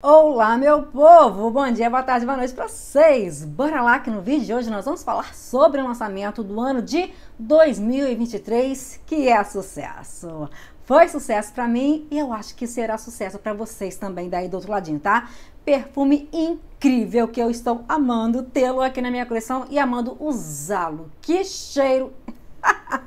Olá, meu povo! Bom dia, boa tarde, boa noite para vocês! Bora lá que no vídeo de hoje nós vamos falar sobre o lançamento do ano de 2023, que é sucesso! Foi sucesso para mim e eu acho que será sucesso para vocês também daí do outro ladinho, tá? Perfume incrível que eu estou amando tê-lo aqui na minha coleção e amando usá-lo. Que cheiro!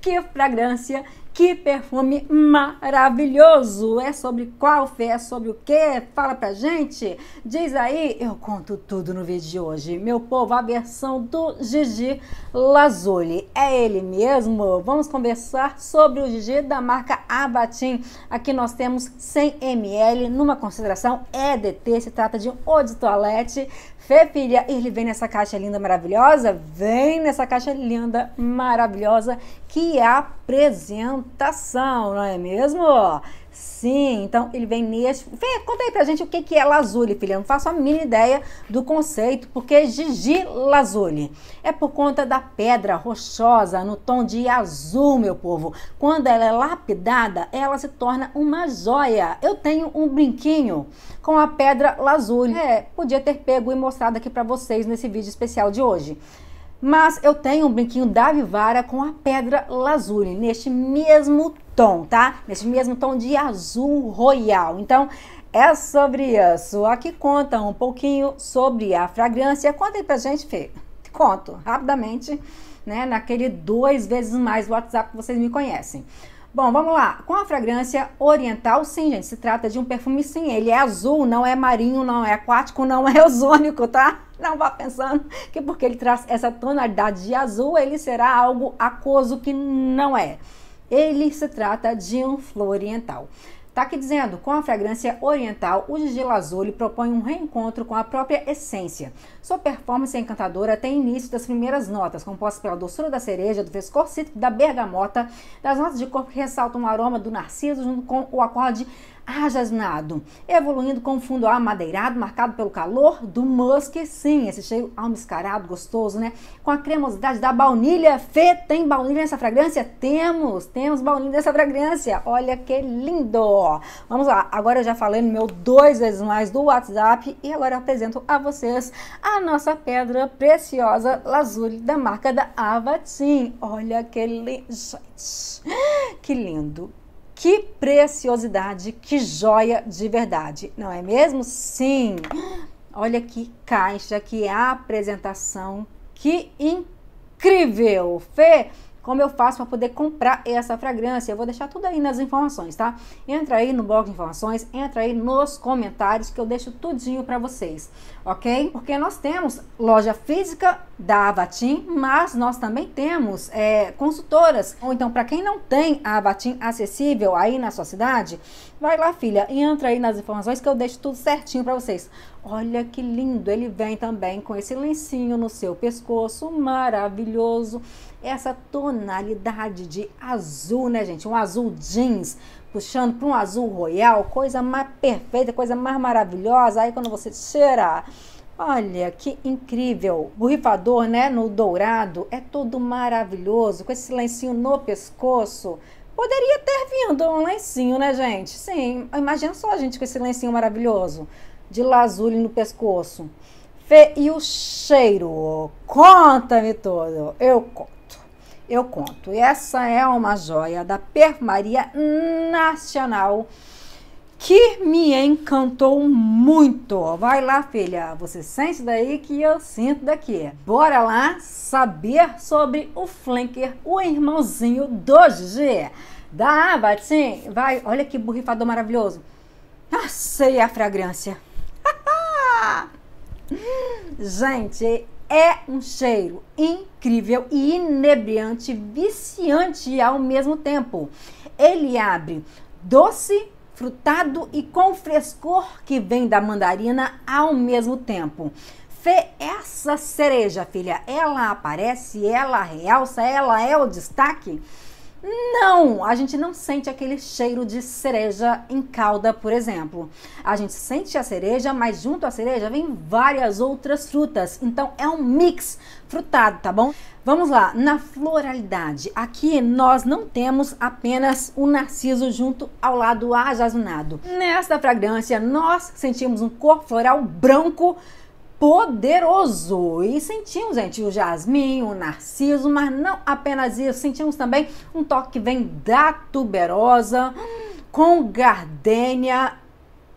que fragrância que perfume maravilhoso! É sobre qual fé? É sobre o quê? Fala pra gente! Diz aí, eu conto tudo no vídeo de hoje. Meu povo, a versão do Gigi Lazuli. É ele mesmo? Vamos conversar sobre o Gigi da marca Abatim. Aqui nós temos 100 ml numa concentração EDT. Se trata de um eau de toilette. Fê, filha, ele vem nessa caixa linda, maravilhosa? Vem nessa caixa linda, maravilhosa que é apresentação, não é mesmo? Sim, então ele vem neste. Fê, conta aí pra gente o que, que é lazuli, filha. Eu não faço a mínima ideia do conceito, porque Gigi lazuli é por conta da pedra rochosa no tom de azul, meu povo. Quando ela é lapidada, ela se torna uma joia. Eu tenho um brinquinho com a pedra lazuli. É, podia ter pego e mostrado aqui para vocês nesse vídeo especial de hoje. Mas eu tenho um brinquinho da Vivara com a pedra lazuli, neste mesmo tom, tá? Neste mesmo tom de azul royal. Então, é sobre isso. Aqui conta um pouquinho sobre a fragrância. Conta aí pra gente, Fê. Conto, rapidamente, né? Naquele dois vezes mais WhatsApp que vocês me conhecem. Bom, vamos lá. Com a fragrância oriental, sim, gente, se trata de um perfume, sim. Ele é azul, não é marinho, não é aquático, não é ozônico, tá? Não vá pensando que porque ele traz essa tonalidade de azul, ele será algo aquoso que não é. Ele se trata de um flor oriental. Tá aqui dizendo, com a fragrância oriental, o de azul lhe propõe um reencontro com a própria essência. Sua performance encantadora tem início das primeiras notas, composta pela doçura da cereja, do frescor cítrico, da bergamota. Das notas de corpo que ressaltam o aroma do narciso junto com o acorde arrasnado, evoluindo com um fundo amadeirado marcado pelo calor do musk, sim, esse cheiro almiscarado, gostoso, né? Com a cremosidade da baunilha, Fê, tem baunilha nessa fragrância? Temos, temos baunilha nessa fragrância, olha que lindo! Vamos lá, agora eu já falei no meu dois vezes mais do WhatsApp e agora eu apresento a vocês a nossa pedra preciosa lazuli da marca da Avatim, olha que lindo, gente, que lindo! Que preciosidade, que joia de verdade, não é mesmo? Sim! Olha que caixa, que apresentação, que incrível! Fê, como eu faço para poder comprar essa fragrância. Eu vou deixar tudo aí nas informações, tá? Entra aí no bloco de informações, entra aí nos comentários que eu deixo tudinho para vocês, ok? Porque nós temos loja física da Avatim, mas nós também temos é, consultoras. Ou então, para quem não tem a Avatim acessível aí na sua cidade, vai lá, filha, e entra aí nas informações que eu deixo tudo certinho para vocês. Olha que lindo, ele vem também com esse lencinho no seu pescoço, maravilhoso essa tonalidade de azul, né, gente? Um azul jeans, puxando para um azul royal, coisa mais perfeita, coisa mais maravilhosa. Aí quando você cheira, olha que incrível. O rifador, né, no dourado, é todo maravilhoso, com esse lencinho no pescoço. Poderia ter vindo um lencinho, né, gente? Sim, imagina só a gente com esse lencinho maravilhoso de lazuli no pescoço. Fê, e o cheiro? Conta-me tudo. Eu conto. Eu conto. Essa é uma joia da perfumaria nacional que me encantou muito. Vai lá, filha, você sente daí que eu sinto daqui. Bora lá saber sobre o Flanker, o irmãozinho do G. Dá, Batim, vai, olha que borrifador maravilhoso. Ah, sei a fragrância. Ah, ah. Gente, é um cheiro incrível e inebriante, viciante ao mesmo tempo. Ele abre doce, frutado e com frescor que vem da mandarina ao mesmo tempo. Fê, essa cereja, filha, ela aparece, ela realça, ela é o destaque. Não, a gente não sente aquele cheiro de cereja em calda, por exemplo. A gente sente a cereja, mas junto à cereja vem várias outras frutas. Então é um mix frutado, tá bom? Vamos lá, na floralidade. Aqui nós não temos apenas o narciso junto ao lado ajazunado. Nesta fragrância nós sentimos um cor floral branco poderoso. E sentimos, gente, o jasmim, o narciso, mas não apenas isso, sentimos também um toque que vem da tuberosa com gardênia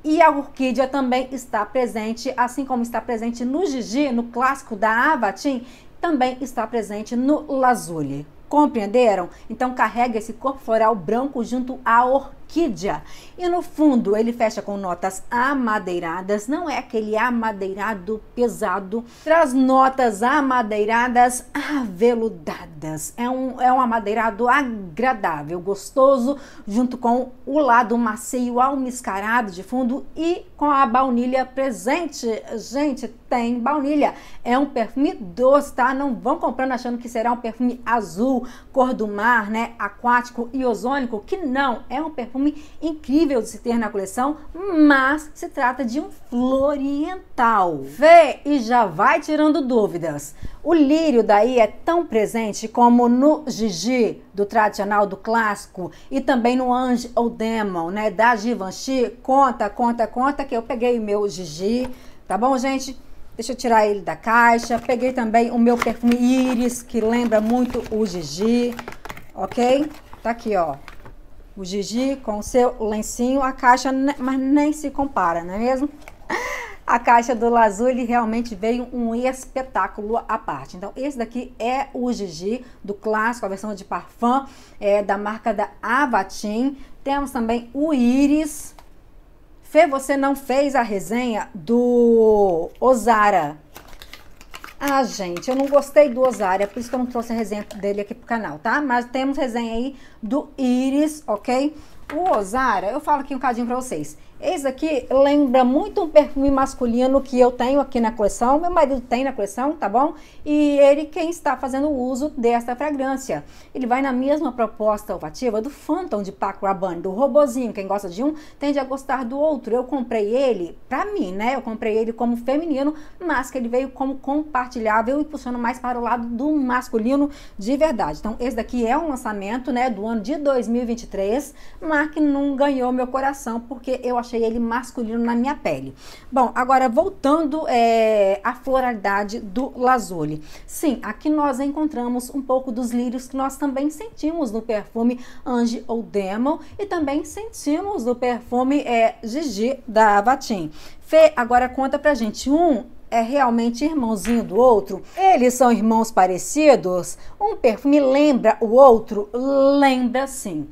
e a orquídea também está presente, assim como está presente no Gigi, no clássico da Avatim, também está presente no Lazuli. Compreenderam? Então carrega esse corpo floral branco junto à orquídea orquídea. E no fundo ele fecha com notas amadeiradas, não é aquele amadeirado pesado, traz notas amadeiradas aveludadas. É um, é um amadeirado agradável, gostoso, junto com o lado macio almiscarado de fundo e com a baunilha presente. Gente, tem baunilha. É um perfume doce, tá? Não vão comprando achando que será um perfume azul, cor do mar, né? Aquático e ozônico, que não, é um perfume perfume incrível de se ter na coleção, mas se trata de um floriental. Vê e já vai tirando dúvidas. O lírio daí é tão presente como no Gigi, do tradicional, do clássico, e também no Ange ou Demon, né, da Givenchy. Conta, conta, conta que eu peguei o meu Gigi, tá bom, gente? Deixa eu tirar ele da caixa. Peguei também o meu perfume Iris, que lembra muito o Gigi, ok? Tá aqui, ó o Gigi com o seu lencinho, a caixa mas nem se compara, não é mesmo? A caixa do Lazuli realmente veio um espetáculo à parte. Então, esse daqui é o Gigi, do clássico, a versão de parfum, é, da marca da Avatin. Temos também o Iris. Fê, você não fez a resenha do Osara, ah, gente, eu não gostei do Osário, é por isso que eu não trouxe a resenha dele aqui pro canal, tá? Mas temos resenha aí do Iris, ok? O Osário, eu falo aqui um cadinho pra vocês. Esse aqui lembra muito um perfume masculino que eu tenho aqui na coleção, meu marido tem na coleção, tá bom? E ele quem está fazendo uso desta fragrância. Ele vai na mesma proposta olfativa do Phantom de Paco Rabanne, do robozinho. Quem gosta de um tende a gostar do outro. Eu comprei ele pra mim, né? Eu comprei ele como feminino, mas que ele veio como compartilhável e funciona mais para o lado do masculino de verdade. Então esse daqui é um lançamento, né, do ano de 2023, mas que não ganhou meu coração porque eu achei achei ele masculino na minha pele. Bom, agora voltando é, à floralidade do lazuli. Sim, aqui nós encontramos um pouco dos lírios que nós também sentimos no perfume Ange ou Demon e também sentimos no perfume é, Gigi da Vatim. Fê, agora conta pra gente. Um é realmente irmãozinho do outro? Eles são irmãos parecidos? Um perfume lembra o outro? Lembra sim.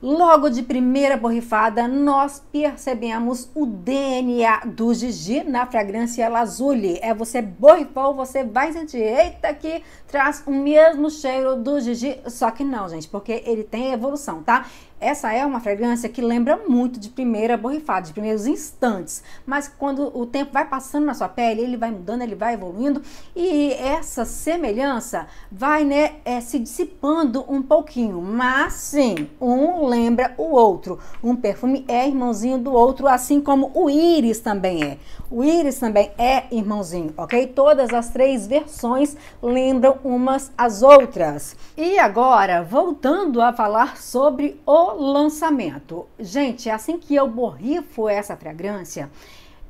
Logo de primeira borrifada, nós percebemos o DNA do Gigi na fragrância Lazuli. É você borrifou, você vai sentir, eita, que traz o mesmo cheiro do Gigi. Só que não, gente, porque ele tem evolução, tá? Essa é uma fragrância que lembra muito de primeira borrifada, de primeiros instantes, mas quando o tempo vai passando na sua pele, ele vai mudando, ele vai evoluindo e essa semelhança vai né, é, se dissipando um pouquinho, mas sim, um lembra o outro. Um perfume é irmãozinho do outro, assim como o íris também é. O íris também é irmãozinho, ok? Todas as três versões lembram umas as outras. E agora, voltando a falar sobre o lançamento. Gente, é assim que eu borrifo essa fragrância,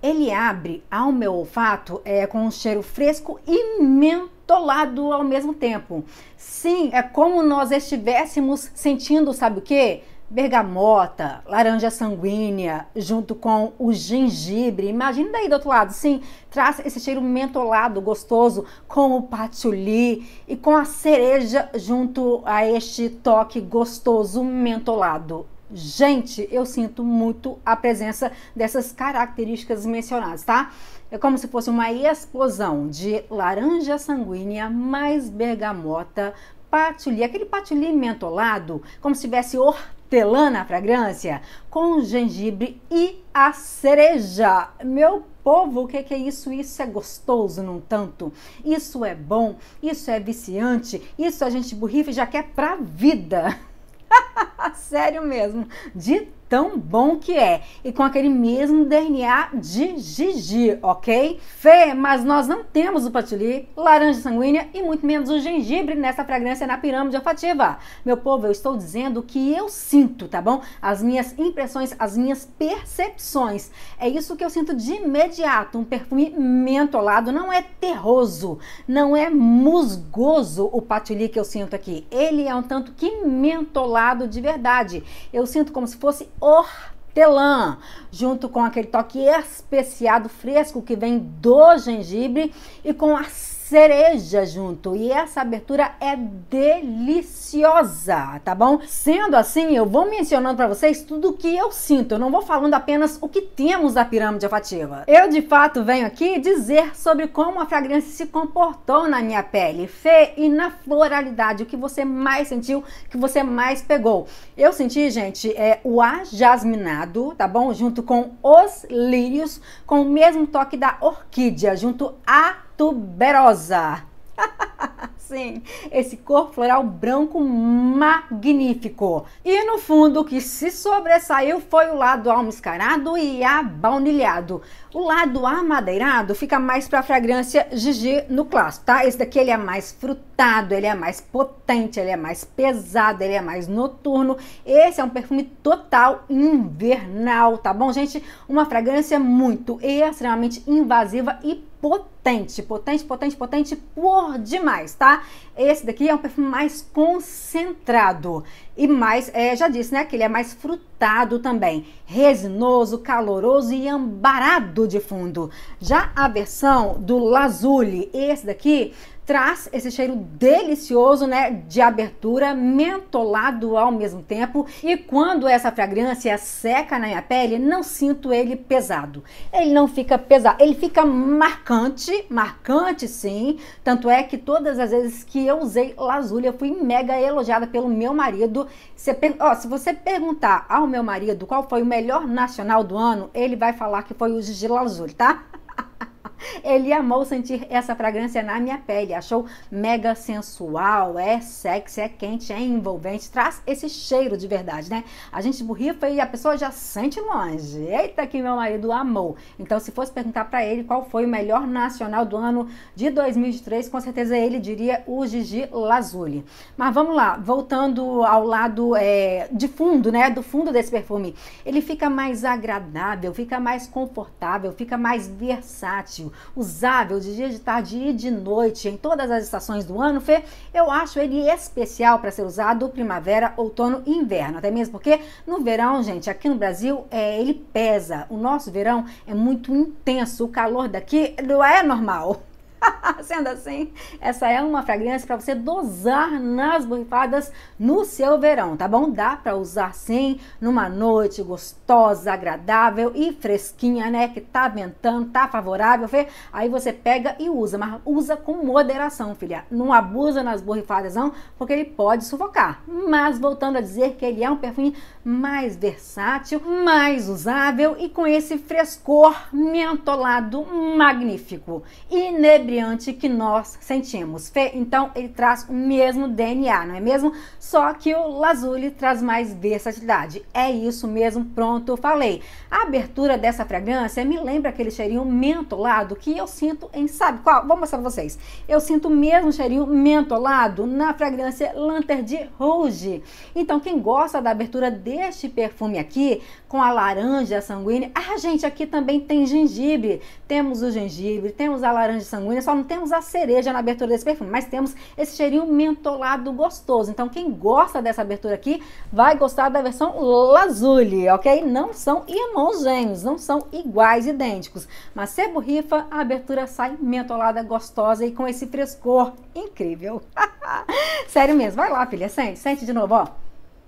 ele abre ao meu olfato é, com um cheiro fresco e mentolado ao mesmo tempo. Sim, é como nós estivéssemos sentindo, sabe o que? bergamota, laranja sanguínea, junto com o gengibre. Imagina daí do outro lado, sim, traz esse cheiro mentolado gostoso com o patchouli e com a cereja junto a este toque gostoso mentolado. Gente, eu sinto muito a presença dessas características mencionadas, tá? É como se fosse uma explosão de laranja sanguínea mais bergamota, patchouli, aquele patchouli mentolado, como se tivesse hortelã hortelã na fragrância, com gengibre e a cereja. Meu povo, o que, que é isso? Isso é gostoso, não tanto? Isso é bom, isso é viciante, isso a gente burrice e já quer pra vida. Sério mesmo, de tão bom que é e com aquele mesmo DNA de Gigi, ok? Fê, mas nós não temos o patchouli, laranja sanguínea e muito menos o gengibre nessa fragrância na pirâmide olfativa. Meu povo, eu estou dizendo o que eu sinto, tá bom? As minhas impressões, as minhas percepções. É isso que eu sinto de imediato. Um perfume mentolado não é terroso, não é musgoso o patchouli que eu sinto aqui. Ele é um tanto que mentolado de verdade. Eu sinto como se fosse hortelã, junto com aquele toque especiado fresco que vem do gengibre e com a cereja junto. E essa abertura é deliciosa, tá bom? Sendo assim, eu vou mencionando para vocês tudo o que eu sinto. Eu não vou falando apenas o que temos da pirâmide olfativa. Eu de fato venho aqui dizer sobre como a fragrância se comportou na minha pele, fé e na floralidade, o que você mais sentiu, o que você mais pegou. Eu senti, gente, é o ajasminado, tá bom? Junto com os lírios, com o mesmo toque da orquídea, junto a tuberosa. Sim, esse cor floral branco magnífico. E no fundo, o que se sobressaiu foi o lado almiscarado e abaunilhado. O lado amadeirado fica mais para a fragrância Gigi no clássico, tá? Esse daqui ele é mais frutado, ele é mais potente, ele é mais pesado, ele é mais noturno. Esse é um perfume total invernal, tá bom, gente? Uma fragrância muito extremamente invasiva e potente potente, potente, potente, potente por demais, tá? Esse daqui é um perfume mais concentrado e mais, é, já disse, né, que ele é mais frutado também, resinoso, caloroso e ambarado de fundo. Já a versão do Lazuli, esse daqui traz esse cheiro delicioso, né, de abertura, mentolado ao mesmo tempo, e quando essa fragrância seca na minha pele, não sinto ele pesado. Ele não fica pesado, ele fica marcante, marcante, sim. Tanto é que todas as vezes que eu usei lazuli, eu fui mega elogiada pelo meu marido. Se, ó, se você perguntar ao meu marido qual foi o melhor nacional do ano, ele vai falar que foi o de lazuli, tá? Ele amou sentir essa fragrância na minha pele, achou mega sensual, é sexy, é quente, é envolvente, traz esse cheiro de verdade, né? A gente borrifa e a pessoa já sente longe. Eita que meu marido amou. Então, se fosse perguntar para ele qual foi o melhor nacional do ano de 2003, com certeza ele diria o Gigi Lazuli. Mas vamos lá, voltando ao lado é, de fundo, né? Do fundo desse perfume, ele fica mais agradável, fica mais confortável, fica mais versátil usável de dia, de tarde e de noite em todas as estações do ano, Fê, eu acho ele especial para ser usado primavera, outono e inverno. Até mesmo porque no verão, gente, aqui no Brasil, é, ele pesa. O nosso verão é muito intenso, o calor daqui não é normal. Sendo assim, essa é uma fragrância para você dosar nas borrifadas no seu verão, tá bom? Dá para usar sim numa noite gostosa, agradável e fresquinha, né? Que tá ventando, tá favorável, Fê? Aí você pega e usa, mas usa com moderação, filha. Não abusa nas borrifadas não, porque ele pode sufocar. Mas voltando a dizer que ele é um perfume mais versátil, mais usável e com esse frescor mentolado magnífico. Inevitável inebriante que nós sentimos. Fê, então ele traz o mesmo DNA, não é mesmo? Só que o lazuli traz mais versatilidade. É isso mesmo, pronto, falei. A abertura dessa fragrância me lembra aquele cheirinho mentolado que eu sinto em, sabe qual? Vou mostrar pra vocês. Eu sinto o mesmo cheirinho mentolado na fragrância Lanter de Rouge. Então quem gosta da abertura deste perfume aqui, com a laranja sanguínea, ah gente, aqui também tem gengibre. Temos o gengibre, temos a laranja sanguínea, cheirinho, só não temos a cereja na abertura desse perfume, mas temos esse cheirinho mentolado gostoso. Então quem gosta dessa abertura aqui vai gostar da versão lazuli, ok? Não são irmãos gêmeos, não são iguais, idênticos. Mas se borrifa, a abertura sai mentolada, gostosa e com esse frescor incrível. Sério mesmo, vai lá filha, sente, sente de novo, ó.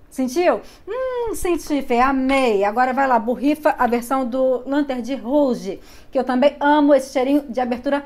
Sentiu? Hum, senti, Fê, amei. Agora vai lá, borrifa a versão do Lantern de Rouge, que eu também amo esse cheirinho de abertura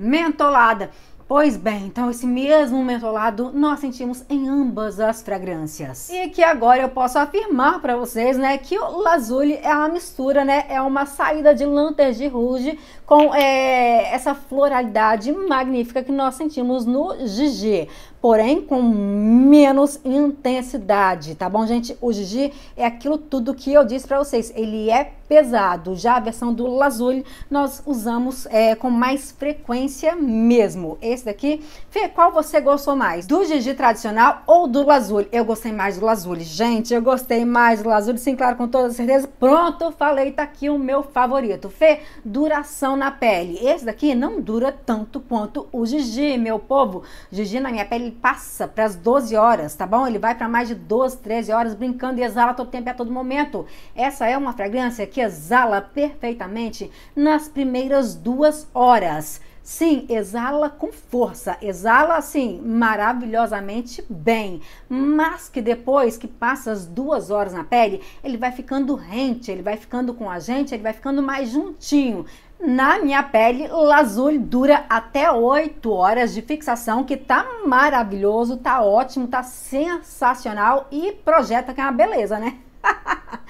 mentolada. Pois bem, então esse mesmo mentolado nós sentimos em ambas as fragrâncias. E que agora eu posso afirmar para vocês, né, que o lazuli é uma mistura, né, é uma saída de lanterne de Rouge com é, essa floralidade magnífica que nós sentimos no Gigi porém com menos intensidade, tá bom, gente? O Gigi é aquilo tudo que eu disse para vocês, ele é pesado. Já a versão do Lazuli nós usamos é, com mais frequência mesmo. Esse daqui, Fê, qual você gostou mais? Do Gigi tradicional ou do Lazuli? Eu gostei mais do Lazuli, gente, eu gostei mais do Lazuli, sim, claro, com toda certeza. Pronto, falei, tá aqui o meu favorito. Fê, duração na pele. Esse daqui não dura tanto quanto o Gigi, meu povo. Gigi na minha pele ele passa para as 12 horas, tá bom? Ele vai para mais de 12, 13 horas brincando e exala todo tempo e a todo momento. Essa é uma fragrância que exala perfeitamente nas primeiras duas horas. Sim, exala com força, exala assim maravilhosamente bem, mas que depois que passa as duas horas na pele, ele vai ficando rente, ele vai ficando com a gente, ele vai ficando mais juntinho. Na minha pele, Lazul dura até 8 horas de fixação, que tá maravilhoso, tá ótimo, tá sensacional e projeta que é uma beleza, né?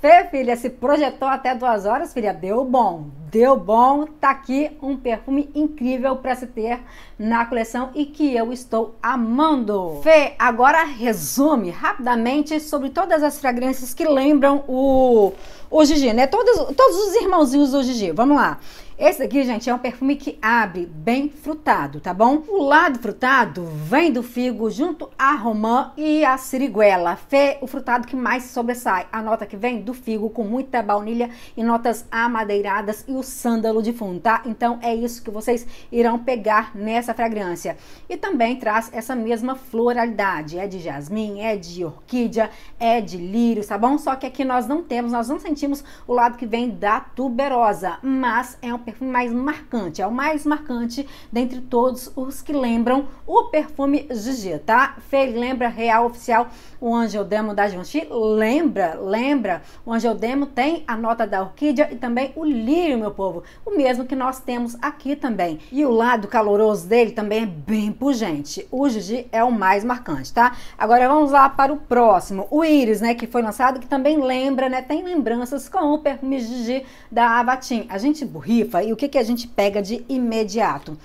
Fê, filha, se projetou até duas horas, filha, deu bom, deu bom. Tá aqui um perfume incrível para se ter na coleção e que eu estou amando. Fê, agora resume rapidamente sobre todas as fragrâncias que lembram o hoje em dia, né? Todos, todos os irmãozinhos hoje em dia, vamos lá. Esse aqui, gente, é um perfume que abre bem frutado, tá bom? O lado frutado vem do figo junto à romã e à siriguela. Fê, o frutado que mais sobressai. A nota que vem do figo com muita baunilha e notas amadeiradas e o sândalo de fundo, tá? Então é isso que vocês irão pegar nessa fragrância. E também traz essa mesma floralidade. É de jasmim, é de orquídea, é de lírio, tá bom? Só que aqui nós não temos, nós não sentimos o lado que vem da tuberosa, mas é um perfume mais marcante, é o mais marcante dentre todos os que lembram o perfume Gigi, tá? Fê lembra real oficial o Angel Demo da Givenchy? Lembra, lembra. O Angel Demo tem a nota da orquídea e também o lírio, meu povo. O mesmo que nós temos aqui também. E o lado caloroso dele também é bem pujante. O Gigi é o mais marcante, tá? Agora vamos lá para o próximo. O Iris, né, que foi lançado, que também lembra, né, tem lembranças com o perfume Gigi da Avatim. A gente borrifa, e o que, que a gente pega de imediato?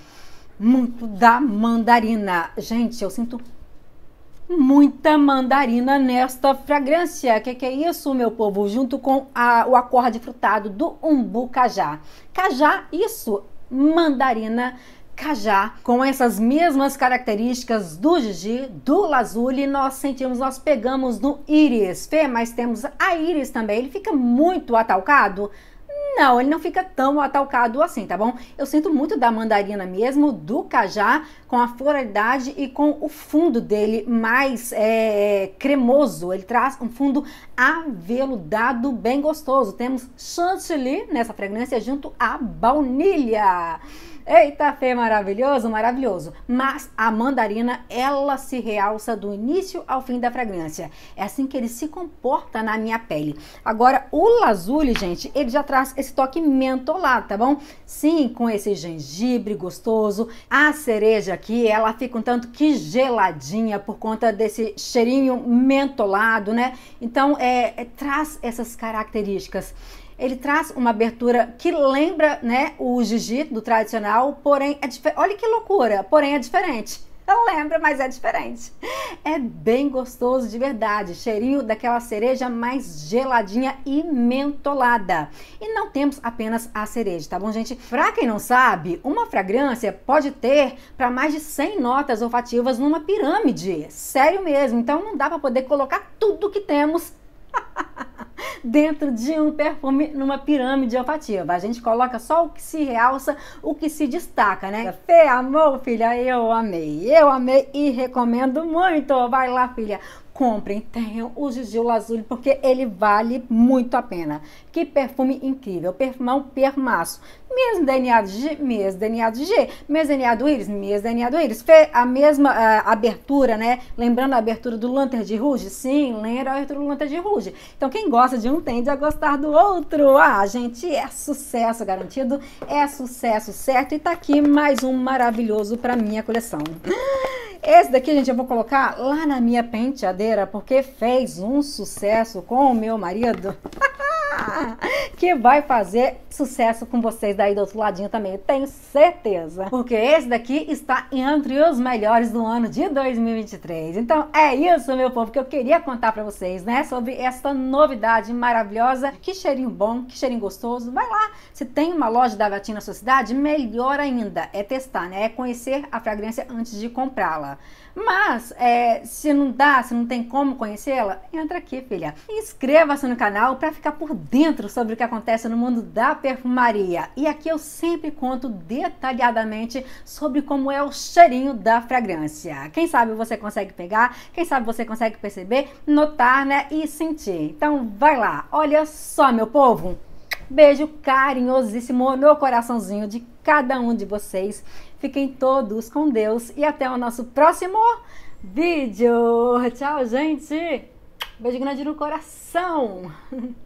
Muito da mandarina. Gente, eu sinto muita mandarina nesta fragrância. O que, que, é isso, meu povo? Junto com a, o acorde frutado do umbu cajá. Cajá, isso, mandarina cajá. Com essas mesmas características do Gigi, do lazuli, nós sentimos, nós pegamos no íris. Fê, mas temos a íris também. Ele fica muito atalcado? Não, ele não fica tão atalcado assim, tá bom? Eu sinto muito da mandarina mesmo, do cajá, com a floralidade e com o fundo dele mais é, cremoso. Ele traz um fundo aveludado bem gostoso. Temos chantilly nessa fragrância junto à baunilha. Eita, fé maravilhoso, maravilhoso. Mas a mandarina, ela se realça do início ao fim da fragrância. É assim que ele se comporta na minha pele. Agora, o lazuli, gente, ele já traz esse toque mentolado, tá bom? Sim, com esse gengibre gostoso. A cereja aqui, ela fica um tanto que geladinha por conta desse cheirinho mentolado, né? Então, é, é traz essas características ele traz uma abertura que lembra, né, o Gigi do tradicional, porém é diferente. Olha que loucura, porém é diferente. lembra, mas é diferente. É bem gostoso de verdade, cheirinho daquela cereja mais geladinha e mentolada. E não temos apenas a cereja, tá bom, gente? Pra quem não sabe, uma fragrância pode ter para mais de 100 notas olfativas numa pirâmide. Sério mesmo, então não dá para poder colocar tudo que temos dentro de um perfume numa pirâmide olfativa. A gente coloca só o que se realça, o que se destaca, né? Fê, amor, filha, eu amei. Eu amei e recomendo muito. Vai lá, filha comprem, tenham o Gigi Lazuli, porque ele vale muito a pena. Que perfume incrível, perfumão permaço. Mesmo DNA de G, mesmo DNA de G, mesmo DNA do íris, mesmo DNA do íris. Fê, a mesma a, eh, abertura, né? Lembrando a abertura do Lanter de Ruge? Sim, lembra a abertura do Lanter de Ruge. Então quem gosta de um tende a gostar do outro. Ah, gente, é sucesso garantido, é sucesso certo. E tá aqui mais um maravilhoso para minha coleção. Esse daqui, gente, eu vou colocar lá na minha penteadeira, porque fez um sucesso com o meu marido. que vai fazer sucesso com vocês daí do outro ladinho também, eu tenho certeza. Porque esse daqui está entre os melhores do ano de 2023. Então é isso, meu povo, que eu queria contar para vocês, né, sobre esta novidade maravilhosa. Que cheirinho bom, que cheirinho gostoso. Vai lá, se tem uma loja da Gatinha na sua cidade, melhor ainda, é testar, né, é conhecer a fragrância antes de comprá-la. Mas, é, se não dá, se não tem como conhecê-la, entra aqui, filha. Inscreva-se no canal para ficar por dentro sobre o que acontece no mundo da perfumaria. E aqui eu sempre conto detalhadamente sobre como é o cheirinho da fragrância. Quem sabe você consegue pegar, quem sabe você consegue perceber, notar, né, e sentir. Então vai lá. Olha só, meu povo. Beijo carinhosíssimo no coraçãozinho de cada um de vocês. Fiquem todos com Deus e até o nosso próximo vídeo. Tchau, gente. Beijo grande no coração.